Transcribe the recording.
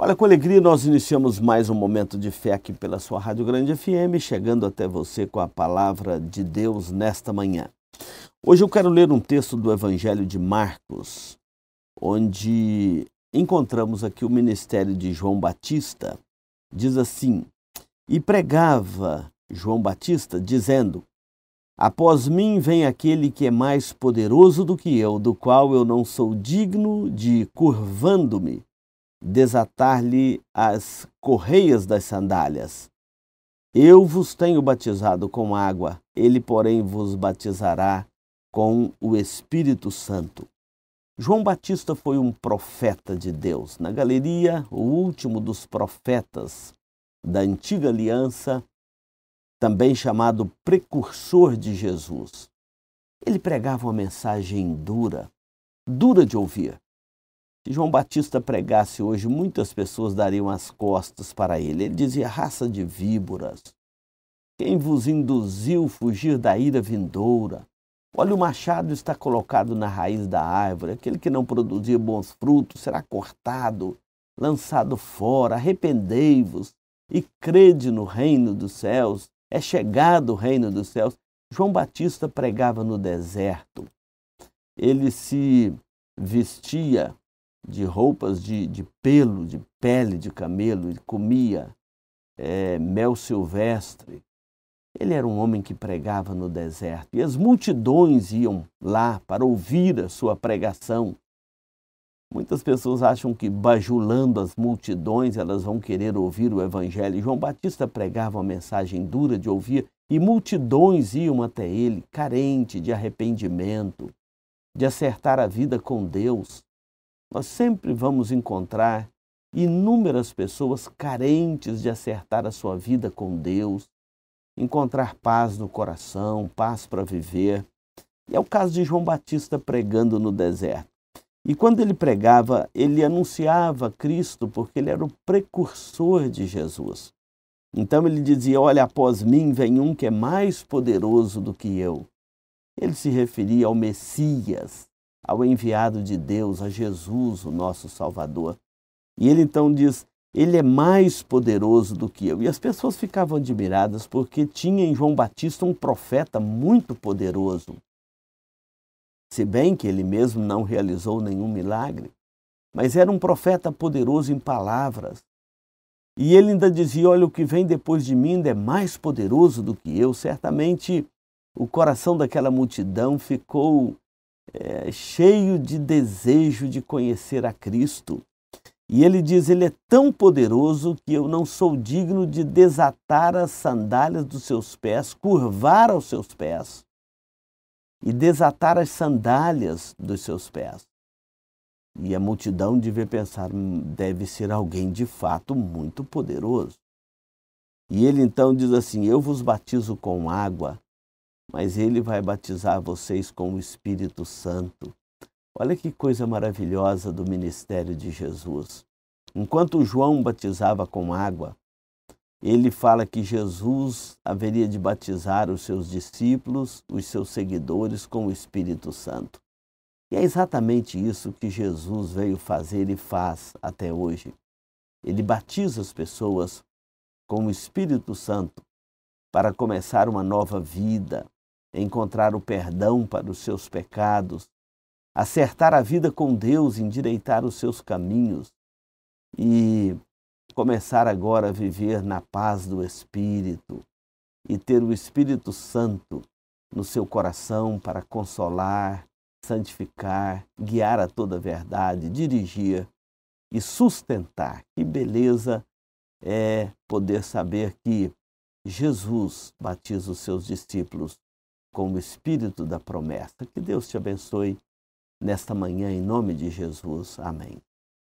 Olha, com alegria nós iniciamos mais um momento de fé aqui pela sua Rádio Grande FM, chegando até você com a palavra de Deus nesta manhã. Hoje eu quero ler um texto do Evangelho de Marcos, onde encontramos aqui o ministério de João Batista. Diz assim: E pregava João Batista, dizendo: Após mim vem aquele que é mais poderoso do que eu, do qual eu não sou digno de, curvando-me, desatar-lhe as correias das sandálias. Eu vos tenho batizado com água, ele, porém, vos batizará com o Espírito Santo. João Batista foi um profeta de Deus. Na galeria, o último dos profetas da antiga aliança, também chamado precursor de Jesus. Ele pregava uma mensagem dura, dura de ouvir, se João Batista pregasse hoje, muitas pessoas dariam as costas para ele. Ele dizia: raça de víboras, quem vos induziu fugir da ira vindoura? Olha, o machado está colocado na raiz da árvore, aquele que não produzir bons frutos será cortado, lançado fora. Arrependei-vos e crede no reino dos céus. É chegado o reino dos céus. João Batista pregava no deserto. Ele se vestia de roupas de, de pelo, de pele de camelo, ele comia é, mel silvestre. Ele era um homem que pregava no deserto e as multidões iam lá para ouvir a sua pregação. Muitas pessoas acham que bajulando as multidões elas vão querer ouvir o evangelho. João Batista pregava uma mensagem dura de ouvir e multidões iam até ele, carente de arrependimento, de acertar a vida com Deus. Nós sempre vamos encontrar inúmeras pessoas carentes de acertar a sua vida com Deus, encontrar paz no coração, paz para viver. E é o caso de João Batista pregando no deserto. E quando ele pregava, ele anunciava Cristo porque ele era o precursor de Jesus. Então ele dizia: Olha, após mim vem um que é mais poderoso do que eu. Ele se referia ao Messias, ao enviado de Deus, a Jesus, o nosso Salvador. E ele então diz: Ele é mais poderoso do que eu. E as pessoas ficavam admiradas porque tinha em João Batista um profeta muito poderoso. Se bem que ele mesmo não realizou nenhum milagre, mas era um profeta poderoso em palavras. E ele ainda dizia: Olha, o que vem depois de mim ainda é mais poderoso do que eu. Certamente o coração daquela multidão ficou é, cheio de desejo de conhecer a Cristo. E ele diz: Ele é tão poderoso que eu não sou digno de desatar as sandálias dos seus pés, curvar aos seus pés e desatar as sandálias dos seus pés. E a multidão devia pensar: hum, deve ser alguém de fato muito poderoso. E ele então diz assim: Eu vos batizo com água, mas ele vai batizar vocês com o Espírito Santo. Olha que coisa maravilhosa do ministério de Jesus. Enquanto João batizava com água, ele fala que Jesus haveria de batizar os seus discípulos, os seus seguidores com o Espírito Santo. E é exatamente isso que Jesus veio fazer e faz até hoje. Ele batiza as pessoas com o Espírito Santo para começar uma nova vida, encontrar o perdão para os seus pecados, acertar a vida com Deus, endireitar os seus caminhos e começar agora a viver na paz do Espírito e ter o Espírito Santo no seu coração para consolar, santificar, guiar a toda a verdade, dirigir e sustentar. Que beleza é poder saber que Jesus batiza os seus discípulos com o espírito da promessa. Que Deus te abençoe nesta manhã, em nome de Jesus. Amém.